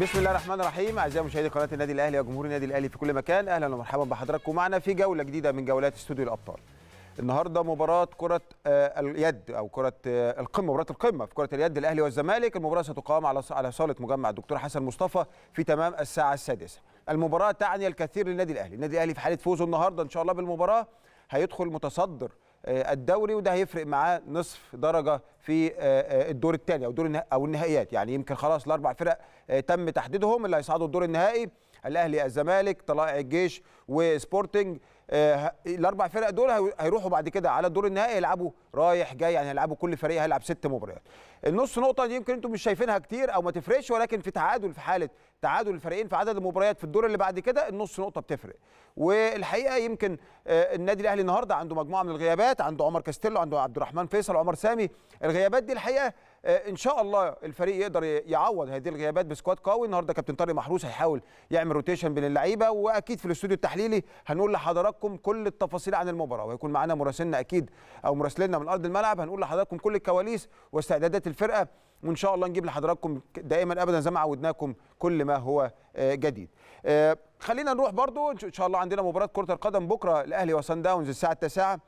بسم الله الرحمن الرحيم اعزائي مشاهدي قناه النادي الاهلي وجمهور النادي الاهلي في كل مكان اهلا ومرحبا بحضراتكم معنا في جوله جديده من جولات استوديو الابطال النهارده مباراه كره آه، اليد او كره آه، القمه مباراه القمه في كره اليد الاهلي والزمالك المباراه ستقام على على صاله مجمع الدكتور حسن مصطفى في تمام الساعه السادسه المباراه تعني الكثير للنادي الاهلي النادي الاهلي في حاله فوزه النهارده ان شاء الله بالمباراه هيدخل متصدر آه، الدوري وده هيفرق معاه نصف درجه في آه، آه، الدور الثاني او دور او النهائيات يعني يمكن خلاص الاربع فرق تم تحديدهم اللي هيصعدوا الدور النهائي الاهلي الزمالك طلائع الجيش وسبورتنج آه، الاربع فرق دول هيروحوا بعد كده على الدور النهائي يلعبوا رايح جاي يعني هيلعبوا كل فريق هيلعب ست مباريات النص نقطه دي يمكن انتم مش شايفينها كتير او ما تفرقش ولكن في تعادل في حاله تعادل الفريقين في عدد المباريات في الدور اللي بعد كده النص نقطه بتفرق والحقيقه يمكن آه، النادي الاهلي النهارده عنده مجموعه من الغيابات عنده عمر كاستيلو عنده عبد الرحمن فيصل عمر سامي الغيابات دي الحقيقه آه، ان شاء الله الفريق يقدر يعوض هذه الغيابات بسكواد قوي النهارده كابتن طارق محروس هيحاول يعمل روتيشن بين اللعيبه واكيد في الاستوديو التحليلي هنقول لحضراتكم كل التفاصيل عن المباراه وهيكون معانا مراسلنا اكيد او مراسلنا من ارض الملعب هنقول لحضراتكم كل الكواليس واستعدادات الفرقه وان شاء الله نجيب لحضراتكم دائما ابدا زي ما عودناكم كل ما هو آه، جديد آه، خلينا نروح برضو ان شاء الله عندنا مباراه كره القدم بكره الاهلي وسان داونز الساعه 9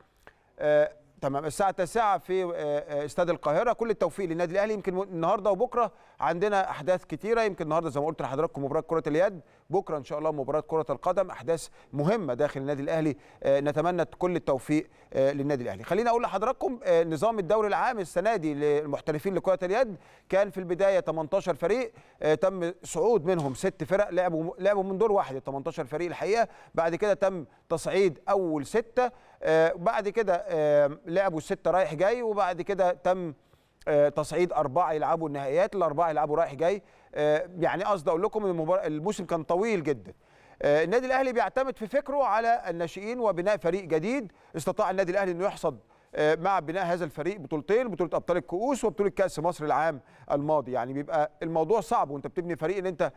تمام الساعه 9 في آه، آه، استاد القاهره كل التوفيق للنادي الاهلي يمكن النهارده وبكره عندنا احداث كتيره يمكن النهارده زي ما قلت لحضراتكم مباراه كره اليد بكره ان شاء الله مباراه كره القدم احداث مهمه داخل النادي الاهلي آه، نتمنى كل التوفيق للنادي الاهلي خليني اقول لحضراتكم نظام الدوري العام السنه دي للمحترفين لكره اليد كان في البدايه 18 فريق تم صعود منهم ست فرق لعبوا لعبوا من دور واحد ال 18 فريق الحقيقه بعد كده تم تصعيد اول سته بعد كده لعبوا الستة رايح جاي وبعد كده تم آه، تصعيد أربعة يلعبوا النهائيات الأربعة يلعبوا رايح جاي آه، يعني قصدي أقول لكم المبار... الموسم كان طويل جدا آه، النادي الأهلي بيعتمد في فكره على الناشئين وبناء فريق جديد استطاع النادي الأهلي أنه يحصد مع بناء هذا الفريق بطولتين بطوله ابطال الكؤوس وبطوله كاس مصر العام الماضي يعني بيبقى الموضوع صعب وانت بتبني فريق ان انت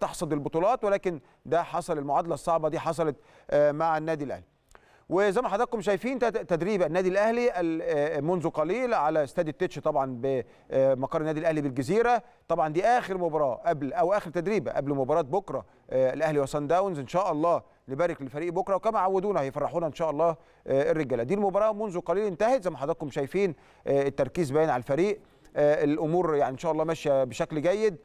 تحصد البطولات ولكن ده حصل المعادله الصعبه دي حصلت مع النادي الاهلي وزي ما حضراتكم شايفين تدريب النادي الاهلي آه، منذ قليل على استاد التتش طبعا بمقر آه، النادي الاهلي بالجزيره طبعا دي اخر مباراه قبل او اخر تدريب قبل مباراه بكره آه، الاهلي وسان داونز ان شاء الله نبارك للفريق بكره وكما عودونا هيفرحونا ان شاء الله الرجاله دي المباراه منذ قليل انتهت زي ما حضراتكم شايفين التركيز باين على الفريق الامور يعني ان شاء الله ماشيه بشكل جيد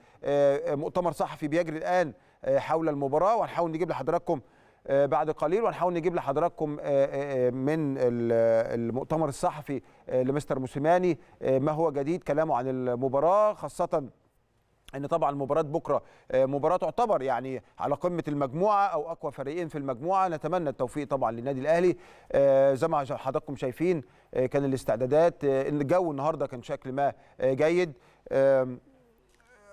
مؤتمر صحفي بيجري الان حول المباراه وهنحاول نجيب لحضراتكم آه، بعد قليل وهنحاول نجيب لحضراتكم آه، آه، من المؤتمر الصحفي لمستر موسيماني ما هو جديد كلامه عن المباراه خاصه ان طبعا مباراه بكره مباراه تعتبر يعني على قمه المجموعه او اقوى فريقين في المجموعه نتمنى التوفيق طبعا للنادي الاهلي زي ما حضراتكم شايفين كان الاستعدادات الجو النهارده كان شكل ما جيد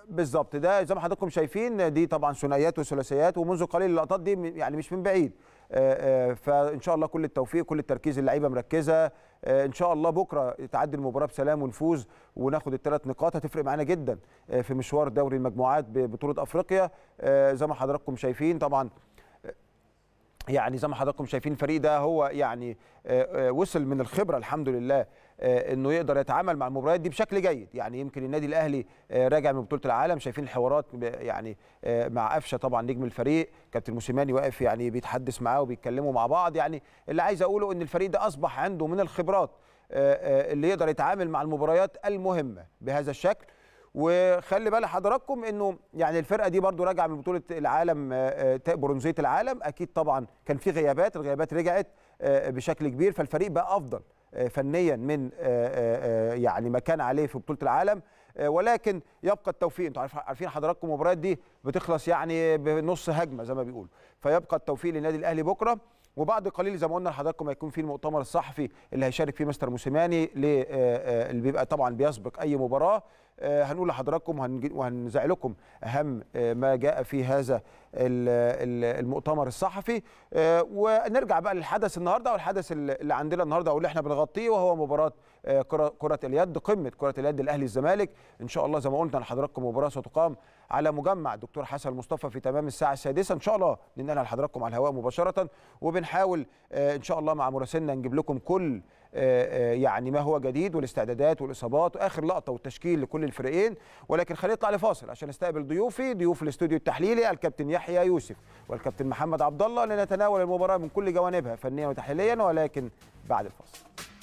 بالظبط ده زي ما حضراتكم شايفين دي طبعا ثنائيات وثلاثيات ومنذ قليل اللقطات دي يعني مش من بعيد آه، آه، فان شاء الله كل التوفيق كل التركيز اللعيبه مركزه آه، ان شاء الله بكره تعدي المباراه بسلام ونفوز وناخد الثلاث نقاط هتفرق معانا جدا في مشوار دوري المجموعات ببطوله افريقيا زي ما حضراتكم شايفين طبعا يعني زي ما حضراتكم شايفين الفريق ده هو يعني وصل من الخبره الحمد لله آه، انه يقدر يتعامل مع المباريات دي بشكل جيد يعني يمكن النادي الاهلي آه، راجع من بطوله العالم شايفين الحوارات يعني آه، مع قفشه طبعا نجم الفريق كابتن موسيماني واقف يعني بيتحدث معاه وبيتكلموا مع بعض يعني اللي عايز اقوله ان الفريق ده اصبح عنده من الخبرات اللي يقدر يتعامل مع المباريات المهمه بهذا الشكل وخلي بال حضراتكم انه يعني الفرقه دي برضو راجعه من بطوله العالم برونزيه العالم اكيد طبعا كان في غيابات الغيابات رجعت بشكل كبير فالفريق بقى افضل آه، فنيا من آه، آه، يعني ما كان عليه في بطوله العالم ولكن يبقى التوفيق انتوا عارفين حضراتكم المباريات دي بتخلص يعني بنص هجمه زي ما بيقولوا فيبقى التوفيق للنادي الاهلي بكره وبعد قليل زي ما قلنا لحضراتكم هيكون في المؤتمر الصحفي اللي هيشارك فيه مستر موسيماني اللي بيبقى طبعا بيسبق اي مباراه آه، هنقول لحضراتكم وهنزعل لكم اهم آه، ما جاء في هذا المؤتمر الصحفي آه، ونرجع بقى للحدث النهارده والحدث اللي عندنا النهارده واللي احنا بنغطيه وهو مباراه كره اليد قمه كره اليد الاهلي الزمالك ان شاء الله زي ما قلنا لحضراتكم مباراه ستقام على مجمع الدكتور حسن مصطفى في تمام الساعه السادسه ان شاء الله ننقلها لحضراتكم على الهواء مباشره وبنحاول ان شاء الله مع مراسلنا نجيب لكم كل يعني ما هو جديد والاستعدادات والاصابات واخر لقطه والتشكيل لكل الفريقين ولكن خلينا نطلع لفاصل عشان نستقبل ضيوفي ضيوف الاستوديو التحليلي الكابتن يحيى يوسف والكابتن محمد عبد الله لنتناول المباراه من كل جوانبها فنيا وتحليليا ولكن بعد الفاصل